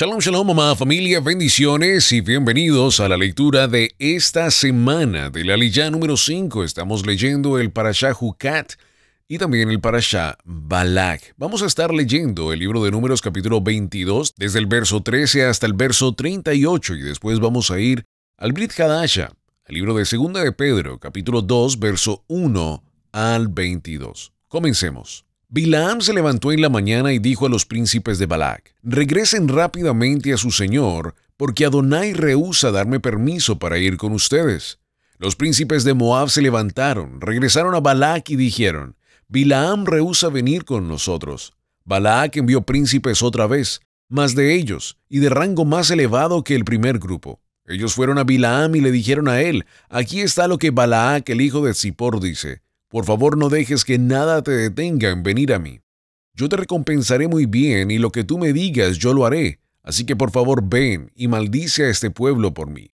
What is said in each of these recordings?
Shalom, shalom, mamá, familia, bendiciones y bienvenidos a la lectura de esta semana de la número 5. Estamos leyendo el Parashá Hukat y también el Parashá Balak. Vamos a estar leyendo el libro de Números, capítulo 22, desde el verso 13 hasta el verso 38, y después vamos a ir al Brit Hadasha, al libro de Segunda de Pedro, capítulo 2, verso 1 al 22. Comencemos. Bilaam se levantó en la mañana y dijo a los príncipes de Balac, regresen rápidamente a su señor, porque Adonai rehúsa darme permiso para ir con ustedes. Los príncipes de Moab se levantaron, regresaron a Balak y dijeron, Bilaam rehúsa venir con nosotros. Balac envió príncipes otra vez, más de ellos, y de rango más elevado que el primer grupo. Ellos fueron a Bilaam y le dijeron a él, aquí está lo que Balaac el hijo de Zippor dice, por favor no dejes que nada te detenga en venir a mí. Yo te recompensaré muy bien y lo que tú me digas yo lo haré. Así que por favor ven y maldice a este pueblo por mí.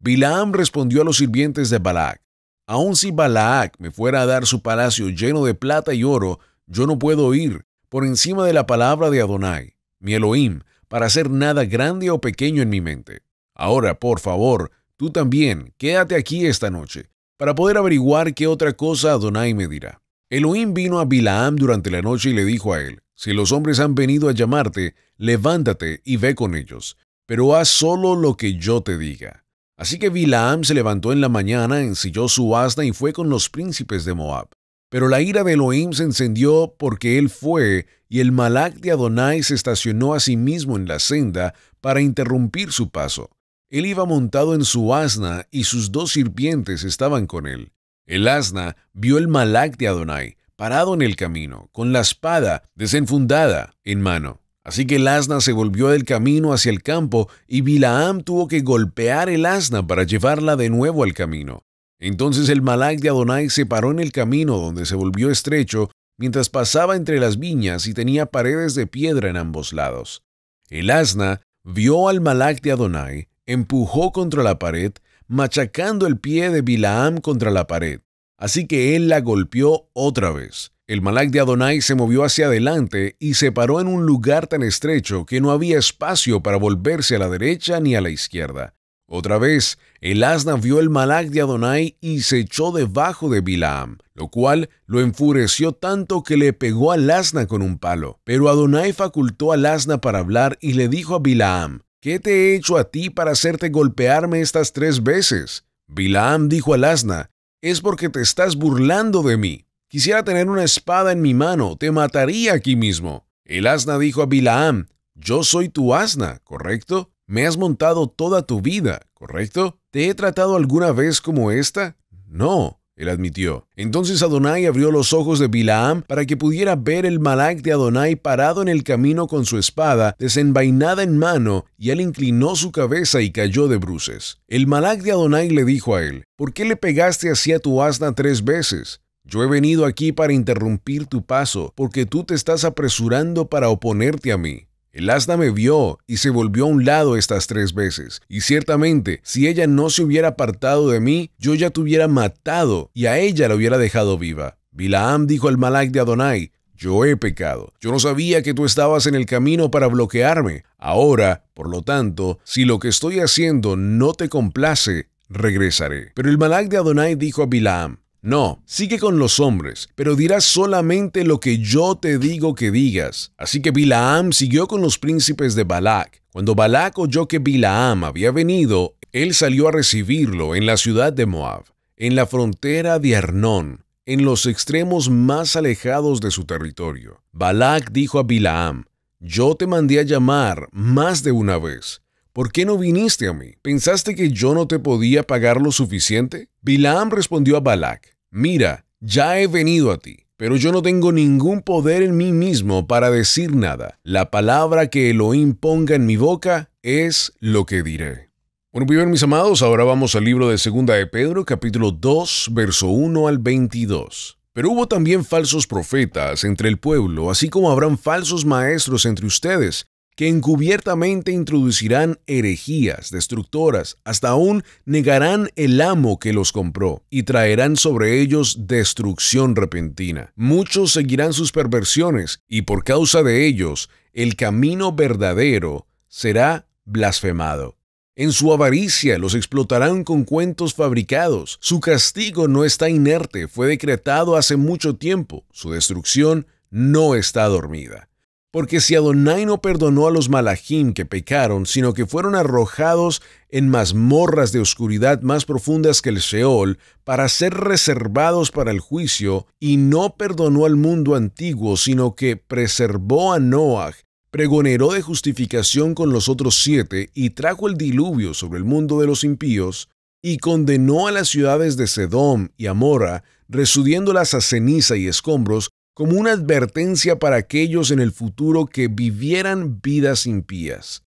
Bilaam respondió a los sirvientes de Balac, Aun si Balac me fuera a dar su palacio lleno de plata y oro, yo no puedo ir por encima de la palabra de Adonai, mi Elohim, para hacer nada grande o pequeño en mi mente. Ahora, por favor, tú también, quédate aquí esta noche, para poder averiguar qué otra cosa Adonai me dirá. Elohim vino a Bilaam durante la noche y le dijo a él, Si los hombres han venido a llamarte, levántate y ve con ellos, pero haz solo lo que yo te diga. Así que Bilaam se levantó en la mañana, ensilló su asna y fue con los príncipes de Moab. Pero la ira de Elohim se encendió porque él fue, y el Malak de Adonai se estacionó a sí mismo en la senda para interrumpir su paso. Él iba montado en su asna y sus dos sirpientes estaban con él. El asna vio el malac de Adonai, parado en el camino, con la espada desenfundada en mano. Así que el asna se volvió del camino hacia el campo y Bilaam tuvo que golpear el asna para llevarla de nuevo al camino. Entonces el malak de Adonai se paró en el camino donde se volvió estrecho mientras pasaba entre las viñas y tenía paredes de piedra en ambos lados. El asna vio al malac de Adonai empujó contra la pared, machacando el pie de Bilaam contra la pared. Así que él la golpeó otra vez. El Malak de Adonai se movió hacia adelante y se paró en un lugar tan estrecho que no había espacio para volverse a la derecha ni a la izquierda. Otra vez, el asna vio el Malak de Adonai y se echó debajo de Bilaam, lo cual lo enfureció tanto que le pegó al asna con un palo. Pero Adonai facultó al asna para hablar y le dijo a Bilaam, ¿Qué te he hecho a ti para hacerte golpearme estas tres veces? Bilaam dijo al asna, es porque te estás burlando de mí. Quisiera tener una espada en mi mano, te mataría aquí mismo. El asna dijo a Bilaam, yo soy tu asna, ¿correcto? Me has montado toda tu vida, ¿correcto? ¿Te he tratado alguna vez como esta? No. Él admitió. Entonces Adonai abrió los ojos de Bilaam para que pudiera ver el Malak de Adonai parado en el camino con su espada desenvainada en mano, y él inclinó su cabeza y cayó de bruces. El Malak de Adonai le dijo a él, ¿por qué le pegaste así a tu asna tres veces? Yo he venido aquí para interrumpir tu paso, porque tú te estás apresurando para oponerte a mí. El asna me vio y se volvió a un lado estas tres veces, y ciertamente, si ella no se hubiera apartado de mí, yo ya te hubiera matado y a ella la hubiera dejado viva. Bilaam dijo al Malak de Adonai, yo he pecado, yo no sabía que tú estabas en el camino para bloquearme. Ahora, por lo tanto, si lo que estoy haciendo no te complace, regresaré. Pero el Malak de Adonai dijo a Bilaam, no, sigue con los hombres, pero dirás solamente lo que yo te digo que digas. Así que Bilaam siguió con los príncipes de Balac. Cuando Balac oyó que Bilaam había venido, él salió a recibirlo en la ciudad de Moab, en la frontera de Arnón, en los extremos más alejados de su territorio. Balac dijo a Bilaam, yo te mandé a llamar más de una vez. ¿Por qué no viniste a mí? ¿Pensaste que yo no te podía pagar lo suficiente? Bilaam respondió a Balac, mira, ya he venido a ti, pero yo no tengo ningún poder en mí mismo para decir nada. La palabra que Elohim ponga en mi boca es lo que diré. Bueno, bien, mis amados, ahora vamos al libro de Segunda de Pedro, capítulo 2, verso 1 al 22. Pero hubo también falsos profetas entre el pueblo, así como habrán falsos maestros entre ustedes que encubiertamente introducirán herejías destructoras, hasta aún negarán el amo que los compró, y traerán sobre ellos destrucción repentina. Muchos seguirán sus perversiones, y por causa de ellos, el camino verdadero será blasfemado. En su avaricia los explotarán con cuentos fabricados. Su castigo no está inerte, fue decretado hace mucho tiempo. Su destrucción no está dormida. Porque si Adonai no perdonó a los malajim que pecaron, sino que fueron arrojados en mazmorras de oscuridad más profundas que el Seol, para ser reservados para el juicio, y no perdonó al mundo antiguo, sino que preservó a Noah, pregoneró de justificación con los otros siete, y trajo el diluvio sobre el mundo de los impíos, y condenó a las ciudades de Sedom y Amora, resudiéndolas a ceniza y escombros, como una advertencia para aquellos en el futuro que vivieran vidas impías.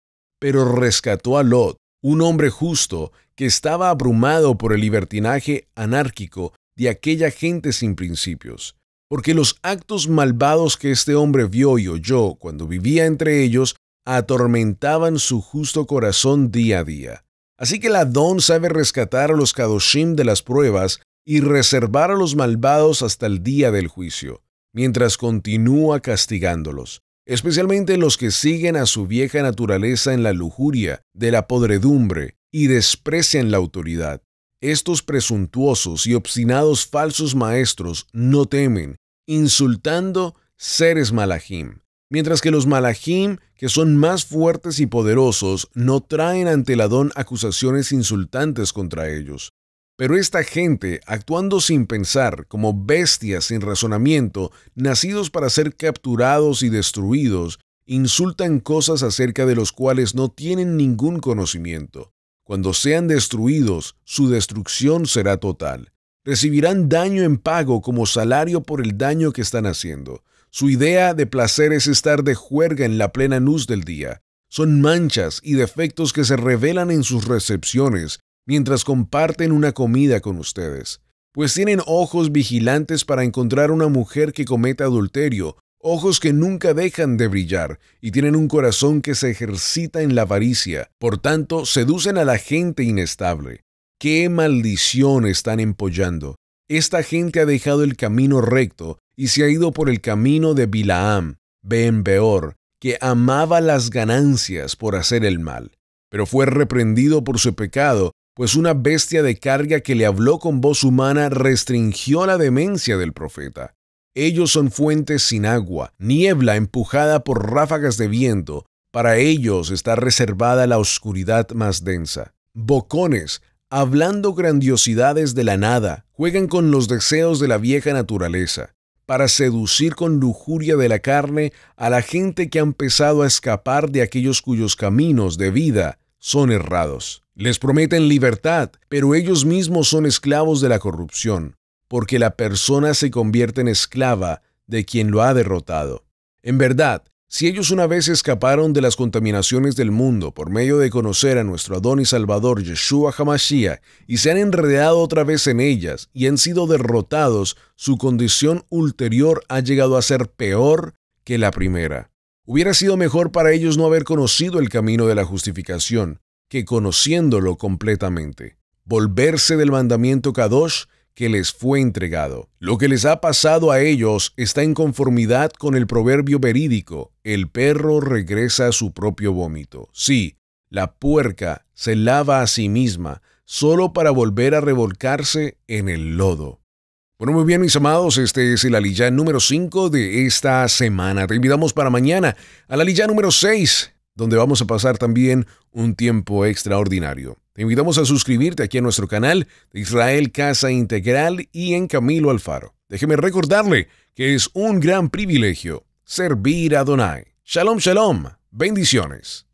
Pero rescató a Lot, un hombre justo que estaba abrumado por el libertinaje anárquico de aquella gente sin principios, porque los actos malvados que este hombre vio y oyó cuando vivía entre ellos atormentaban su justo corazón día a día. Así que la Don sabe rescatar a los Kadoshim de las pruebas y reservar a los malvados hasta el día del juicio mientras continúa castigándolos, especialmente los que siguen a su vieja naturaleza en la lujuria, de la podredumbre y desprecian la autoridad. Estos presuntuosos y obstinados falsos maestros no temen, insultando seres malajim, mientras que los malajim, que son más fuertes y poderosos, no traen ante el Adón acusaciones insultantes contra ellos. Pero esta gente, actuando sin pensar, como bestias sin razonamiento, nacidos para ser capturados y destruidos, insultan cosas acerca de los cuales no tienen ningún conocimiento. Cuando sean destruidos, su destrucción será total. Recibirán daño en pago como salario por el daño que están haciendo. Su idea de placer es estar de juerga en la plena luz del día. Son manchas y defectos que se revelan en sus recepciones mientras comparten una comida con ustedes, pues tienen ojos vigilantes para encontrar una mujer que cometa adulterio, ojos que nunca dejan de brillar y tienen un corazón que se ejercita en la avaricia, por tanto seducen a la gente inestable. ¡Qué maldición están empollando! Esta gente ha dejado el camino recto y se ha ido por el camino de Bilaam, Beor, que amaba las ganancias por hacer el mal, pero fue reprendido por su pecado pues una bestia de carga que le habló con voz humana restringió la demencia del profeta. Ellos son fuentes sin agua, niebla empujada por ráfagas de viento, para ellos está reservada la oscuridad más densa. Bocones, hablando grandiosidades de la nada, juegan con los deseos de la vieja naturaleza, para seducir con lujuria de la carne a la gente que ha empezado a escapar de aquellos cuyos caminos de vida son errados. Les prometen libertad, pero ellos mismos son esclavos de la corrupción, porque la persona se convierte en esclava de quien lo ha derrotado. En verdad, si ellos una vez escaparon de las contaminaciones del mundo por medio de conocer a nuestro Adón y Salvador Yeshua Hamashiach y se han enredado otra vez en ellas y han sido derrotados, su condición ulterior ha llegado a ser peor que la primera. Hubiera sido mejor para ellos no haber conocido el camino de la justificación que conociéndolo completamente, volverse del mandamiento Kadosh que les fue entregado. Lo que les ha pasado a ellos está en conformidad con el proverbio verídico, el perro regresa a su propio vómito. Sí, la puerca se lava a sí misma, solo para volver a revolcarse en el lodo. Bueno, muy bien, mis amados, este es el Aliyah número 5 de esta semana. Te invitamos para mañana al Aliyah número 6, donde vamos a pasar también un tiempo extraordinario. Te invitamos a suscribirte aquí a nuestro canal de Israel Casa Integral y en Camilo Alfaro. Déjeme recordarle que es un gran privilegio servir a Donai. Shalom, shalom. Bendiciones.